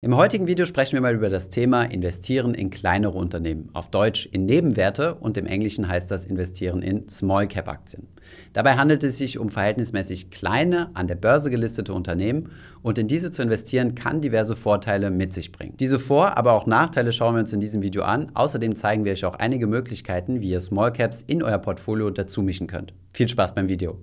Im heutigen Video sprechen wir mal über das Thema Investieren in kleinere Unternehmen, auf Deutsch in Nebenwerte und im Englischen heißt das Investieren in Small Cap Aktien. Dabei handelt es sich um verhältnismäßig kleine, an der Börse gelistete Unternehmen und in diese zu investieren kann diverse Vorteile mit sich bringen. Diese Vor-, aber auch Nachteile schauen wir uns in diesem Video an. Außerdem zeigen wir euch auch einige Möglichkeiten, wie ihr Small Caps in euer Portfolio dazumischen könnt. Viel Spaß beim Video!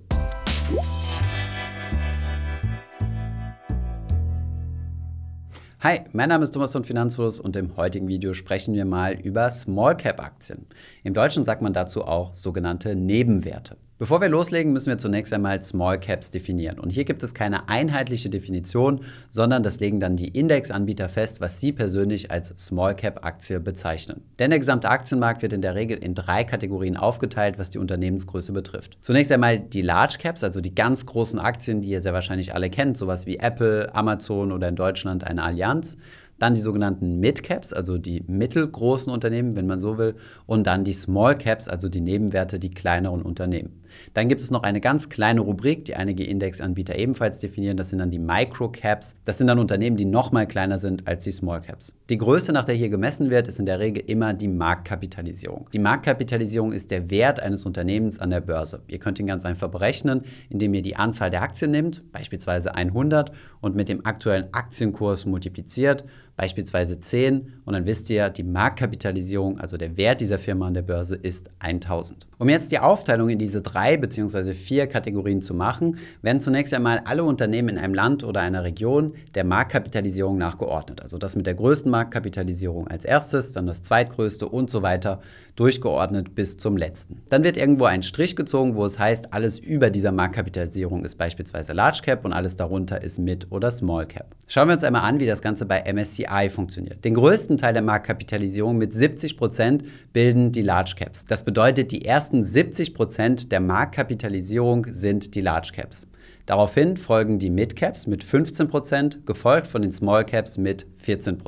Hi, mein Name ist Thomas von Finanzfluss und im heutigen Video sprechen wir mal über Small Cap Aktien. Im Deutschen sagt man dazu auch sogenannte Nebenwerte. Bevor wir loslegen, müssen wir zunächst einmal Small Caps definieren. Und hier gibt es keine einheitliche Definition, sondern das legen dann die Indexanbieter fest, was sie persönlich als Small Cap Aktie bezeichnen. Denn der gesamte Aktienmarkt wird in der Regel in drei Kategorien aufgeteilt, was die Unternehmensgröße betrifft. Zunächst einmal die Large Caps, also die ganz großen Aktien, die ihr sehr wahrscheinlich alle kennt, sowas wie Apple, Amazon oder in Deutschland eine Allianz dann die sogenannten Mid-Caps, also die mittelgroßen Unternehmen, wenn man so will, und dann die Small-Caps, also die Nebenwerte, die kleineren Unternehmen. Dann gibt es noch eine ganz kleine Rubrik, die einige Indexanbieter ebenfalls definieren, das sind dann die Micro-Caps. Das sind dann Unternehmen, die noch mal kleiner sind als die Small-Caps. Die Größe, nach der hier gemessen wird, ist in der Regel immer die Marktkapitalisierung. Die Marktkapitalisierung ist der Wert eines Unternehmens an der Börse. Ihr könnt ihn ganz einfach berechnen, indem ihr die Anzahl der Aktien nehmt, beispielsweise 100, und mit dem aktuellen Aktienkurs multipliziert beispielsweise 10 und dann wisst ihr, die Marktkapitalisierung, also der Wert dieser Firma an der Börse ist 1000. Um jetzt die Aufteilung in diese drei bzw. vier Kategorien zu machen, werden zunächst einmal alle Unternehmen in einem Land oder einer Region der Marktkapitalisierung nachgeordnet. Also das mit der größten Marktkapitalisierung als erstes, dann das zweitgrößte und so weiter durchgeordnet bis zum letzten. Dann wird irgendwo ein Strich gezogen, wo es heißt, alles über dieser Marktkapitalisierung ist beispielsweise Large Cap und alles darunter ist Mid- oder Small Cap. Schauen wir uns einmal an, wie das Ganze bei MSCI MSCI funktioniert. Den größten Teil der Marktkapitalisierung mit 70 Prozent bilden die Large Caps. Das bedeutet, die ersten 70 Prozent der Marktkapitalisierung sind die Large Caps. Daraufhin folgen die Mid Caps mit 15%, gefolgt von den Small Caps mit 14%.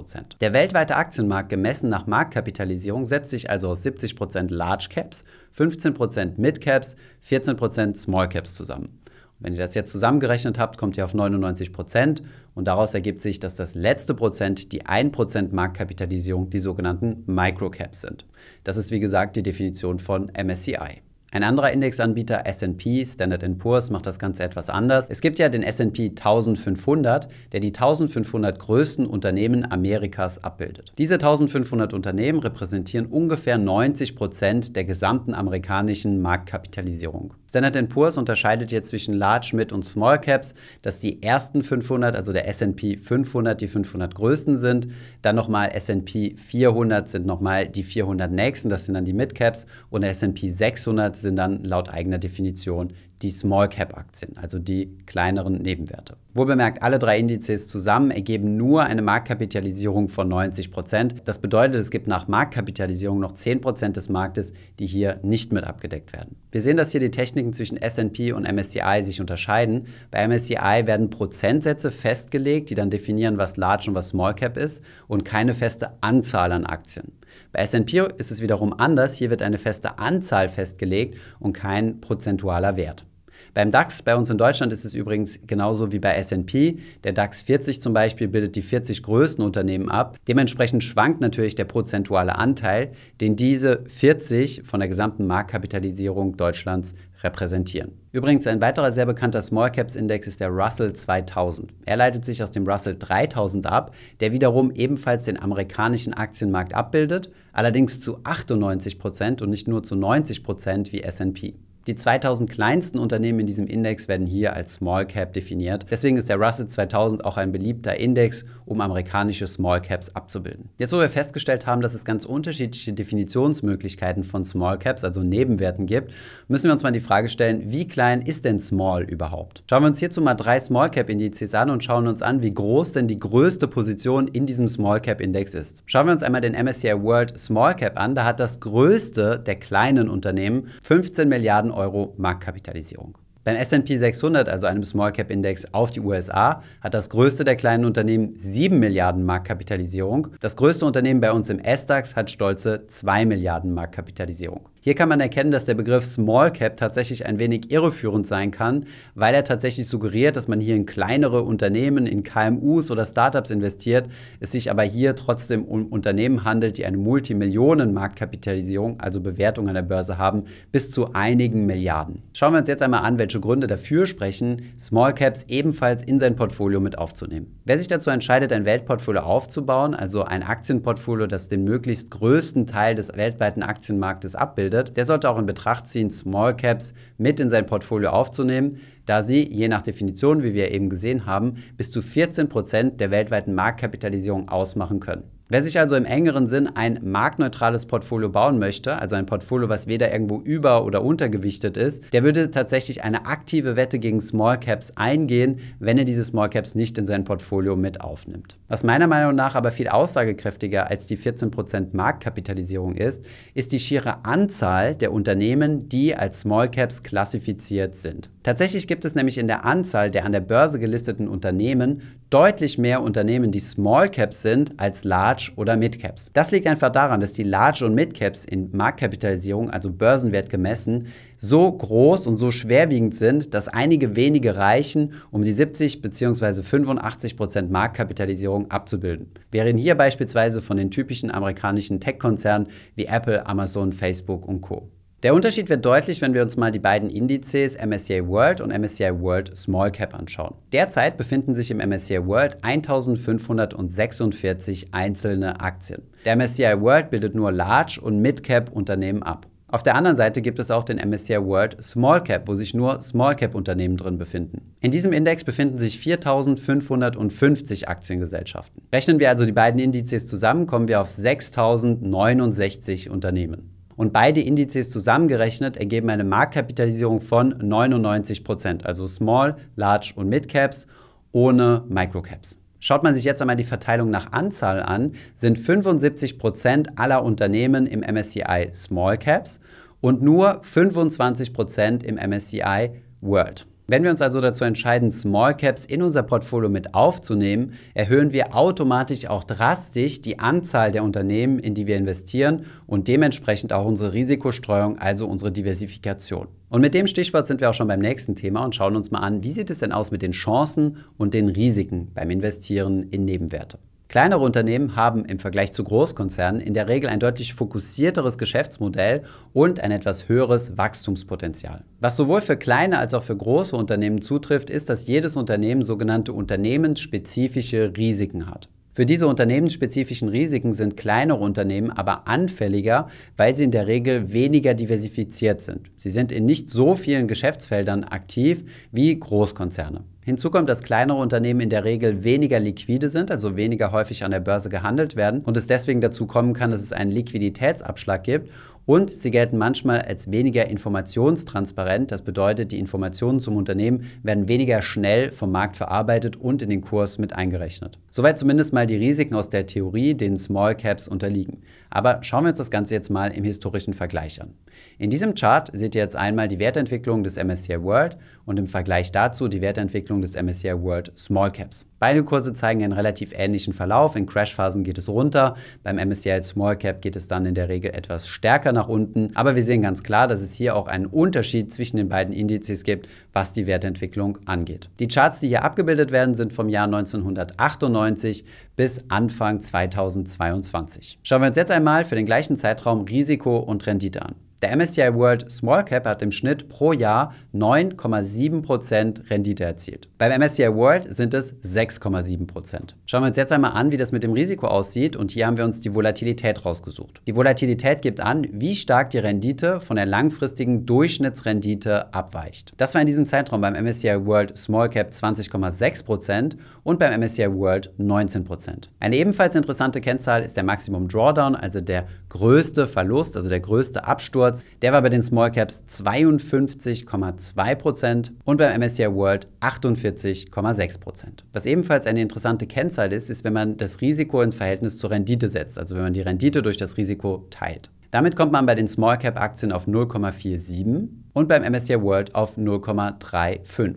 Der weltweite Aktienmarkt gemessen nach Marktkapitalisierung setzt sich also aus 70% Large Caps, 15% Mid Caps, 14% Small Caps zusammen. Wenn ihr das jetzt zusammengerechnet habt, kommt ihr auf 99 Prozent und daraus ergibt sich, dass das letzte Prozent, die 1 Prozent Marktkapitalisierung, die sogenannten Microcaps sind. Das ist wie gesagt die Definition von MSCI. Ein anderer Indexanbieter, SP, Standard Poor's, macht das Ganze etwas anders. Es gibt ja den SP 1500, der die 1500 größten Unternehmen Amerikas abbildet. Diese 1500 Unternehmen repräsentieren ungefähr 90 Prozent der gesamten amerikanischen Marktkapitalisierung. Standard Poor's unterscheidet jetzt zwischen Large, Mid und Small Caps, dass die ersten 500, also der SP 500, die 500 größten sind. Dann nochmal SP 400 sind nochmal die 400 nächsten, das sind dann die Mid Caps. Und der SP 600 sind dann laut eigener Definition die Small Cap Aktien, also die kleineren Nebenwerte. Wohl bemerkt, alle drei Indizes zusammen ergeben nur eine Marktkapitalisierung von 90 Prozent. Das bedeutet, es gibt nach Marktkapitalisierung noch 10 Prozent des Marktes, die hier nicht mit abgedeckt werden. Wir sehen, dass hier die Techniken zwischen S&P und MSCI sich unterscheiden. Bei MSCI werden Prozentsätze festgelegt, die dann definieren, was Large und was Small Cap ist und keine feste Anzahl an Aktien. Bei S&P ist es wiederum anders. Hier wird eine feste Anzahl festgelegt und kein prozentualer Wert. Beim DAX, bei uns in Deutschland, ist es übrigens genauso wie bei SP. Der DAX 40 zum Beispiel bildet die 40 größten Unternehmen ab. Dementsprechend schwankt natürlich der prozentuale Anteil, den diese 40 von der gesamten Marktkapitalisierung Deutschlands repräsentieren. Übrigens, ein weiterer sehr bekannter Small Caps Index ist der Russell 2000. Er leitet sich aus dem Russell 3000 ab, der wiederum ebenfalls den amerikanischen Aktienmarkt abbildet, allerdings zu 98% Prozent und nicht nur zu 90% Prozent wie SP. Die 2000 kleinsten Unternehmen in diesem Index werden hier als Small Cap definiert. Deswegen ist der Russell 2000 auch ein beliebter Index, um amerikanische Small Caps abzubilden. Jetzt, wo wir festgestellt haben, dass es ganz unterschiedliche Definitionsmöglichkeiten von Small Caps, also Nebenwerten gibt, müssen wir uns mal die Frage stellen, wie klein ist denn Small überhaupt? Schauen wir uns hierzu mal drei Small Cap Indizes an und schauen uns an, wie groß denn die größte Position in diesem Small Cap Index ist. Schauen wir uns einmal den MSCI World Small Cap an. Da hat das größte der kleinen Unternehmen 15 Milliarden Euro Marktkapitalisierung. Beim SP 600, also einem Small Cap Index auf die USA, hat das größte der kleinen Unternehmen 7 Milliarden Marktkapitalisierung. Das größte Unternehmen bei uns im S-DAX hat stolze 2 Milliarden Marktkapitalisierung. Hier kann man erkennen, dass der Begriff Small Cap tatsächlich ein wenig irreführend sein kann, weil er tatsächlich suggeriert, dass man hier in kleinere Unternehmen, in KMUs oder Startups investiert, es sich aber hier trotzdem um Unternehmen handelt, die eine Multimillionen-Marktkapitalisierung, also Bewertung an der Börse haben, bis zu einigen Milliarden. Schauen wir uns jetzt einmal an, welche Gründe dafür sprechen, Small Caps ebenfalls in sein Portfolio mit aufzunehmen. Wer sich dazu entscheidet, ein Weltportfolio aufzubauen, also ein Aktienportfolio, das den möglichst größten Teil des weltweiten Aktienmarktes abbildet, der sollte auch in Betracht ziehen, Small Caps mit in sein Portfolio aufzunehmen, da sie, je nach Definition, wie wir eben gesehen haben, bis zu 14% Prozent der weltweiten Marktkapitalisierung ausmachen können. Wer sich also im engeren Sinn ein marktneutrales Portfolio bauen möchte, also ein Portfolio, was weder irgendwo über- oder untergewichtet ist, der würde tatsächlich eine aktive Wette gegen Small Caps eingehen, wenn er diese Small Caps nicht in sein Portfolio mit aufnimmt. Was meiner Meinung nach aber viel aussagekräftiger als die 14% Marktkapitalisierung ist, ist die schiere Anzahl der Unternehmen, die als Small Caps klassifiziert sind. Tatsächlich gibt es nämlich in der Anzahl der an der Börse gelisteten Unternehmen deutlich mehr Unternehmen, die Small Caps sind, als Large oder Mid Caps. Das liegt einfach daran, dass die Large und Mid Caps in Marktkapitalisierung, also Börsenwert gemessen, so groß und so schwerwiegend sind, dass einige wenige reichen, um die 70 bzw. 85 Prozent Marktkapitalisierung abzubilden. Wir reden hier beispielsweise von den typischen amerikanischen Tech-Konzernen wie Apple, Amazon, Facebook und Co. Der Unterschied wird deutlich, wenn wir uns mal die beiden Indizes MSCI World und MSCI World Small Cap anschauen. Derzeit befinden sich im MSCI World 1546 einzelne Aktien. Der MSCI World bildet nur Large- und Mid-Cap-Unternehmen ab. Auf der anderen Seite gibt es auch den MSCI World Small Cap, wo sich nur Small Cap Unternehmen drin befinden. In diesem Index befinden sich 4550 Aktiengesellschaften. Rechnen wir also die beiden Indizes zusammen, kommen wir auf 6069 Unternehmen. Und beide Indizes zusammengerechnet ergeben eine Marktkapitalisierung von 99 Prozent, also Small, Large und Midcaps ohne Microcaps. Schaut man sich jetzt einmal die Verteilung nach Anzahl an, sind 75% Prozent aller Unternehmen im MSCI Small Caps und nur 25% Prozent im MSCI World. Wenn wir uns also dazu entscheiden, Small Caps in unser Portfolio mit aufzunehmen, erhöhen wir automatisch auch drastisch die Anzahl der Unternehmen, in die wir investieren und dementsprechend auch unsere Risikostreuung, also unsere Diversifikation. Und mit dem Stichwort sind wir auch schon beim nächsten Thema und schauen uns mal an, wie sieht es denn aus mit den Chancen und den Risiken beim Investieren in Nebenwerte. Kleinere Unternehmen haben im Vergleich zu Großkonzernen in der Regel ein deutlich fokussierteres Geschäftsmodell und ein etwas höheres Wachstumspotenzial. Was sowohl für kleine als auch für große Unternehmen zutrifft, ist, dass jedes Unternehmen sogenannte unternehmensspezifische Risiken hat. Für diese unternehmensspezifischen Risiken sind kleinere Unternehmen aber anfälliger, weil sie in der Regel weniger diversifiziert sind. Sie sind in nicht so vielen Geschäftsfeldern aktiv wie Großkonzerne. Hinzu kommt, dass kleinere Unternehmen in der Regel weniger liquide sind, also weniger häufig an der Börse gehandelt werden und es deswegen dazu kommen kann, dass es einen Liquiditätsabschlag gibt und sie gelten manchmal als weniger informationstransparent. Das bedeutet, die Informationen zum Unternehmen werden weniger schnell vom Markt verarbeitet und in den Kurs mit eingerechnet. Soweit zumindest mal die Risiken aus der Theorie, den Small Caps unterliegen. Aber schauen wir uns das Ganze jetzt mal im historischen Vergleich an. In diesem Chart seht ihr jetzt einmal die Wertentwicklung des MSCI World und im Vergleich dazu die Wertentwicklung des MSCI World Small Caps. Beide Kurse zeigen einen relativ ähnlichen Verlauf. In Crashphasen geht es runter, beim MSCI Small Cap geht es dann in der Regel etwas stärker nach unten. Aber wir sehen ganz klar, dass es hier auch einen Unterschied zwischen den beiden Indizes gibt, was die Wertentwicklung angeht. Die Charts, die hier abgebildet werden, sind vom Jahr 1998 bis Anfang 2022. Schauen wir uns jetzt einmal für den gleichen Zeitraum Risiko und Rendite an. Der MSCI World Small Cap hat im Schnitt pro Jahr 9,7% Rendite erzielt. Beim MSCI World sind es 6,7%. Schauen wir uns jetzt einmal an, wie das mit dem Risiko aussieht und hier haben wir uns die Volatilität rausgesucht. Die Volatilität gibt an, wie stark die Rendite von der langfristigen Durchschnittsrendite abweicht. Das war in diesem Zeitraum beim MSCI World Small Cap 20,6% und beim MSCI World 19%. Eine ebenfalls interessante Kennzahl ist der Maximum Drawdown, also der größte Verlust, also der größte Absturz Awards, der war bei den Small Caps 52,2% und beim MSCI World 48,6%. Was ebenfalls eine interessante Kennzahl ist, ist, wenn man das Risiko in Verhältnis zur Rendite setzt, also wenn man die Rendite durch das Risiko teilt. Damit kommt man bei den Small Cap Aktien auf 0,47 und beim MSCI World auf 0,35.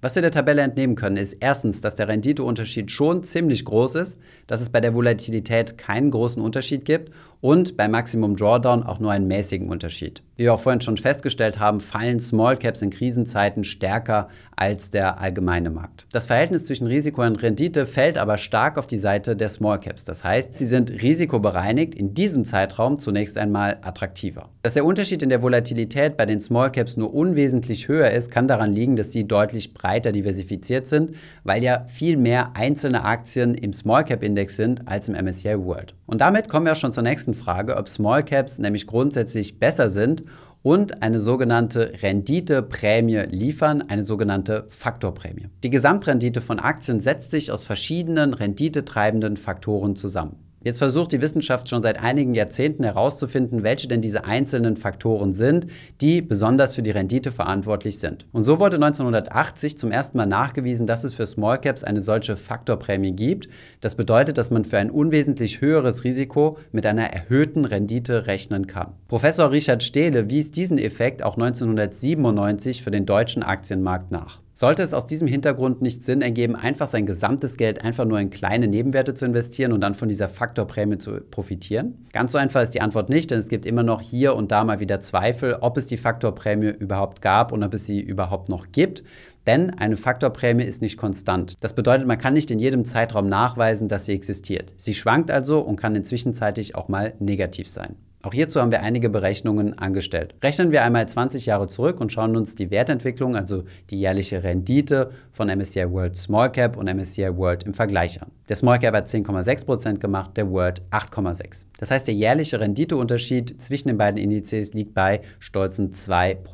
Was wir der Tabelle entnehmen können, ist erstens, dass der Renditeunterschied schon ziemlich groß ist, dass es bei der Volatilität keinen großen Unterschied gibt und bei Maximum Drawdown auch nur einen mäßigen Unterschied. Wie wir auch vorhin schon festgestellt haben, fallen Small Caps in Krisenzeiten stärker als der allgemeine Markt. Das Verhältnis zwischen Risiko und Rendite fällt aber stark auf die Seite der Small Caps. Das heißt, sie sind risikobereinigt in diesem Zeitraum zunächst einmal attraktiver. Dass der Unterschied in der Volatilität bei den Small Caps nur unwesentlich höher ist, kann daran liegen, dass sie deutlich breiter diversifiziert sind, weil ja viel mehr einzelne Aktien im Small Cap Index sind als im MSCI World. Und damit kommen wir auch schon zur nächsten ersten Frage, ob Small Caps nämlich grundsätzlich besser sind und eine sogenannte Renditeprämie liefern, eine sogenannte Faktorprämie. Die Gesamtrendite von Aktien setzt sich aus verschiedenen renditetreibenden Faktoren zusammen. Jetzt versucht die Wissenschaft schon seit einigen Jahrzehnten herauszufinden, welche denn diese einzelnen Faktoren sind, die besonders für die Rendite verantwortlich sind. Und so wurde 1980 zum ersten Mal nachgewiesen, dass es für Small Caps eine solche Faktorprämie gibt. Das bedeutet, dass man für ein unwesentlich höheres Risiko mit einer erhöhten Rendite rechnen kann. Professor Richard Stehle wies diesen Effekt auch 1997 für den deutschen Aktienmarkt nach. Sollte es aus diesem Hintergrund nicht Sinn ergeben, einfach sein gesamtes Geld einfach nur in kleine Nebenwerte zu investieren und dann von dieser Faktorprämie zu profitieren? Ganz so einfach ist die Antwort nicht, denn es gibt immer noch hier und da mal wieder Zweifel, ob es die Faktorprämie überhaupt gab und ob es sie überhaupt noch gibt. Denn eine Faktorprämie ist nicht konstant. Das bedeutet, man kann nicht in jedem Zeitraum nachweisen, dass sie existiert. Sie schwankt also und kann inzwischenzeitlich auch mal negativ sein. Auch hierzu haben wir einige Berechnungen angestellt. Rechnen wir einmal 20 Jahre zurück und schauen uns die Wertentwicklung, also die jährliche Rendite von MSCI World Small Cap und MSCI World im Vergleich an. Der Small Cap hat 10,6% gemacht, der World 8,6%. Das heißt, der jährliche Renditeunterschied zwischen den beiden Indizes liegt bei stolzen 2%.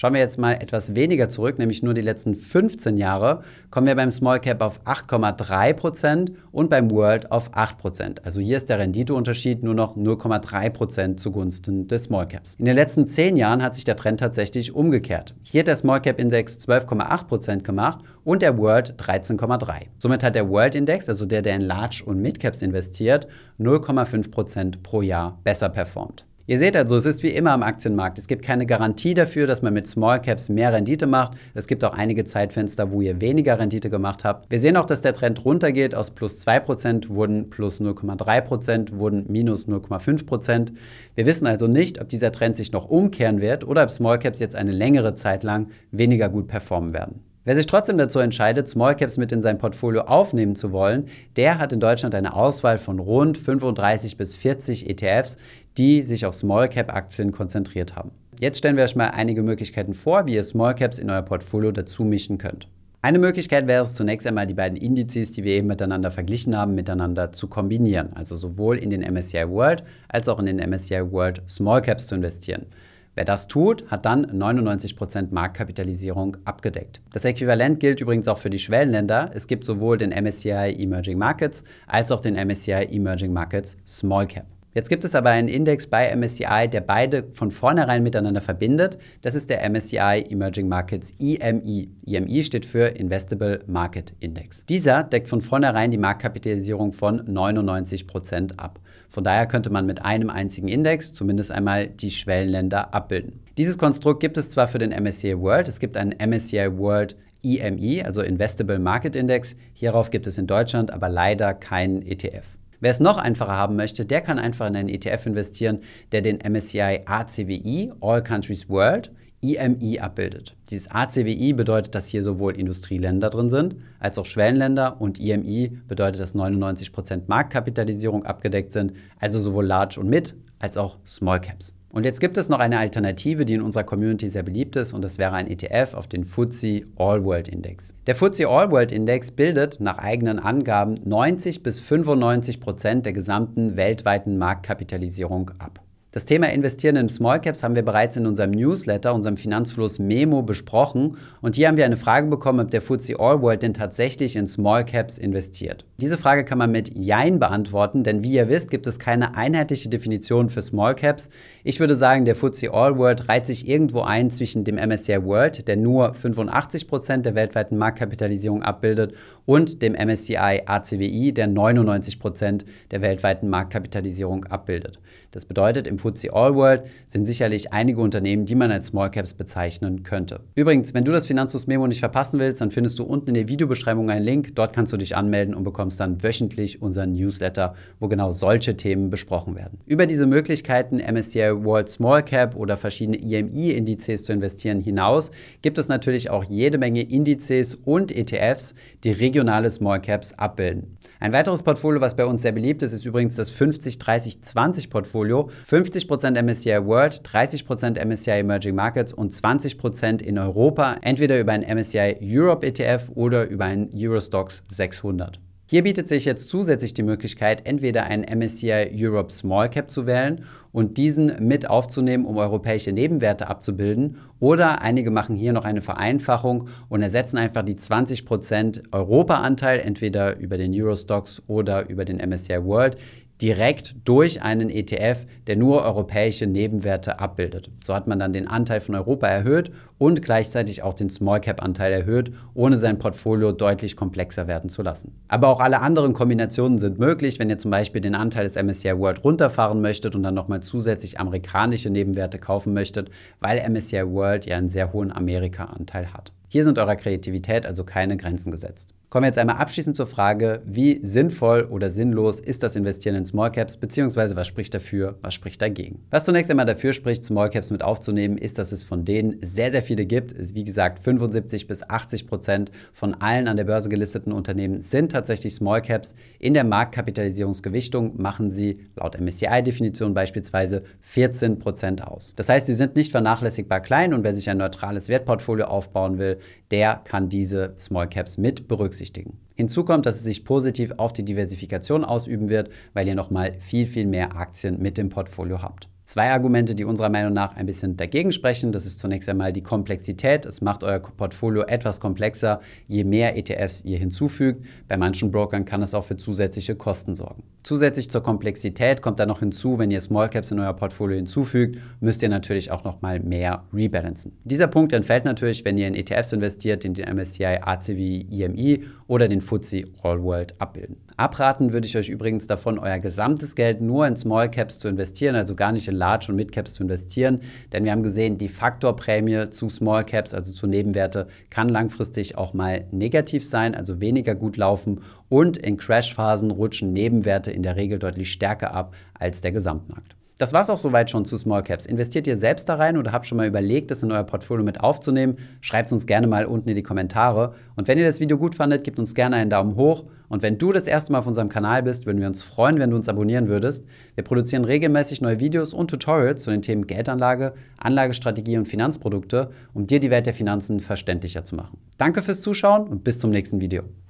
Schauen wir jetzt mal etwas weniger zurück, nämlich nur die letzten 15 Jahre, kommen wir beim Small Cap auf 8,3% und beim World auf 8%. Also hier ist der Renditeunterschied nur noch 0,3% zugunsten des Small Caps. In den letzten 10 Jahren hat sich der Trend tatsächlich umgekehrt. Hier hat der Small Cap Index 12,8% gemacht und der World 13,3. Somit hat der World Index, also der, der in Large und Mid Caps investiert, 0,5% pro Jahr besser performt. Ihr seht also, es ist wie immer am Aktienmarkt. Es gibt keine Garantie dafür, dass man mit Small Caps mehr Rendite macht. Es gibt auch einige Zeitfenster, wo ihr weniger Rendite gemacht habt. Wir sehen auch, dass der Trend runtergeht. Aus plus 2% wurden plus 0,3%, wurden minus 0,5%. Wir wissen also nicht, ob dieser Trend sich noch umkehren wird oder ob Small Caps jetzt eine längere Zeit lang weniger gut performen werden. Wer sich trotzdem dazu entscheidet, Small Caps mit in sein Portfolio aufnehmen zu wollen, der hat in Deutschland eine Auswahl von rund 35 bis 40 ETFs, die sich auf Small Cap Aktien konzentriert haben. Jetzt stellen wir euch mal einige Möglichkeiten vor, wie ihr Small Caps in euer Portfolio dazu mischen könnt. Eine Möglichkeit wäre es zunächst einmal, die beiden Indizes, die wir eben miteinander verglichen haben, miteinander zu kombinieren. Also sowohl in den MSCI World als auch in den MSCI World Small Caps zu investieren. Wer das tut, hat dann 99% Marktkapitalisierung abgedeckt. Das Äquivalent gilt übrigens auch für die Schwellenländer. Es gibt sowohl den MSCI Emerging Markets als auch den MSCI Emerging Markets Small Cap. Jetzt gibt es aber einen Index bei MSCI, der beide von vornherein miteinander verbindet. Das ist der MSCI Emerging Markets IMI. E IMI e steht für Investable Market Index. Dieser deckt von vornherein die Marktkapitalisierung von 99% Prozent ab. Von daher könnte man mit einem einzigen Index zumindest einmal die Schwellenländer abbilden. Dieses Konstrukt gibt es zwar für den MSCI World, es gibt einen MSCI World IMI, e also Investable Market Index. Hierauf gibt es in Deutschland aber leider keinen ETF. Wer es noch einfacher haben möchte, der kann einfach in einen ETF investieren, der den MSCI ACWI, All Countries World, IMI abbildet. Dieses ACWI bedeutet, dass hier sowohl Industrieländer drin sind, als auch Schwellenländer und IMI bedeutet, dass 99% Marktkapitalisierung abgedeckt sind, also sowohl Large und Mid als auch Small Caps. Und jetzt gibt es noch eine Alternative, die in unserer Community sehr beliebt ist, und das wäre ein ETF auf den FTSE All World Index. Der FTSE All World Index bildet nach eigenen Angaben 90 bis 95 Prozent der gesamten weltweiten Marktkapitalisierung ab. Das Thema Investieren in Small Caps haben wir bereits in unserem Newsletter, unserem Finanzfluss Memo besprochen und hier haben wir eine Frage bekommen, ob der FTSE All World denn tatsächlich in Small Caps investiert. Diese Frage kann man mit Jein beantworten, denn wie ihr wisst, gibt es keine einheitliche Definition für Small Caps. Ich würde sagen, der FTSE All World reiht sich irgendwo ein zwischen dem MSCI World, der nur 85% Prozent der weltweiten Marktkapitalisierung abbildet, und dem MSCI ACWI, der 99% Prozent der weltweiten Marktkapitalisierung abbildet. Das bedeutet, im FTSE All World sind sicherlich einige Unternehmen, die man als Small Caps bezeichnen könnte. Übrigens, wenn du das Finanzus Memo nicht verpassen willst, dann findest du unten in der Videobeschreibung einen Link. Dort kannst du dich anmelden und bekommst dann wöchentlich unseren Newsletter, wo genau solche Themen besprochen werden. Über diese Möglichkeiten, MSCI World Small Cap oder verschiedene e IMI-Indizes zu investieren hinaus, gibt es natürlich auch jede Menge Indizes und ETFs, die regionale Small Caps abbilden. Ein weiteres Portfolio, was bei uns sehr beliebt ist, ist übrigens das 50-30-20-Portfolio. 50 30 20 portfolio 50% MSCI World, 30% MSCI Emerging Markets und 20% in Europa, entweder über einen MSCI Europe ETF oder über einen Eurostox 600. Hier bietet sich jetzt zusätzlich die Möglichkeit, entweder einen MSCI Europe Small Cap zu wählen und diesen mit aufzunehmen, um europäische Nebenwerte abzubilden, oder einige machen hier noch eine Vereinfachung und ersetzen einfach die 20% Europa-Anteil entweder über den Eurostox oder über den MSCI World direkt durch einen ETF, der nur europäische Nebenwerte abbildet. So hat man dann den Anteil von Europa erhöht und gleichzeitig auch den Small Cap Anteil erhöht, ohne sein Portfolio deutlich komplexer werden zu lassen. Aber auch alle anderen Kombinationen sind möglich, wenn ihr zum Beispiel den Anteil des MSCI World runterfahren möchtet und dann nochmal zusätzlich amerikanische Nebenwerte kaufen möchtet, weil MSCI World ja einen sehr hohen Amerika-Anteil hat. Hier sind eurer Kreativität also keine Grenzen gesetzt. Kommen wir jetzt einmal abschließend zur Frage, wie sinnvoll oder sinnlos ist das Investieren in Small Caps, beziehungsweise was spricht dafür, was spricht dagegen? Was zunächst einmal dafür spricht, Small Caps mit aufzunehmen, ist, dass es von denen sehr, sehr viel viele gibt. Wie gesagt, 75 bis 80 Prozent von allen an der Börse gelisteten Unternehmen sind tatsächlich Small Caps. In der Marktkapitalisierungsgewichtung machen sie laut MSCI-Definition beispielsweise 14 Prozent aus. Das heißt, sie sind nicht vernachlässigbar klein und wer sich ein neutrales Wertportfolio aufbauen will, der kann diese Small Caps mit berücksichtigen. Hinzu kommt, dass es sich positiv auf die Diversifikation ausüben wird, weil ihr nochmal viel, viel mehr Aktien mit im Portfolio habt. Zwei Argumente, die unserer Meinung nach ein bisschen dagegen sprechen. Das ist zunächst einmal die Komplexität. Es macht euer Portfolio etwas komplexer, je mehr ETFs ihr hinzufügt. Bei manchen Brokern kann es auch für zusätzliche Kosten sorgen. Zusätzlich zur Komplexität kommt dann noch hinzu, wenn ihr Small Caps in euer Portfolio hinzufügt, müsst ihr natürlich auch noch mal mehr rebalancen. Dieser Punkt entfällt natürlich, wenn ihr in ETFs investiert, in den MSCI ACWI IMI oder den FTSE All World abbilden. Abraten würde ich euch übrigens davon, euer gesamtes Geld nur in Small Caps zu investieren, also gar nicht in Large und Mid Caps zu investieren, denn wir haben gesehen, die Faktorprämie zu Small Caps, also zu Nebenwerte, kann langfristig auch mal negativ sein, also weniger gut laufen und in Crashphasen rutschen Nebenwerte in der Regel deutlich stärker ab als der Gesamtmarkt. Das war es auch soweit schon zu Small Caps. Investiert ihr selbst da rein oder habt schon mal überlegt, das in euer Portfolio mit aufzunehmen? Schreibt es uns gerne mal unten in die Kommentare. Und wenn ihr das Video gut fandet, gebt uns gerne einen Daumen hoch. Und wenn du das erste Mal auf unserem Kanal bist, würden wir uns freuen, wenn du uns abonnieren würdest. Wir produzieren regelmäßig neue Videos und Tutorials zu den Themen Geldanlage, Anlagestrategie und Finanzprodukte, um dir die Welt der Finanzen verständlicher zu machen. Danke fürs Zuschauen und bis zum nächsten Video.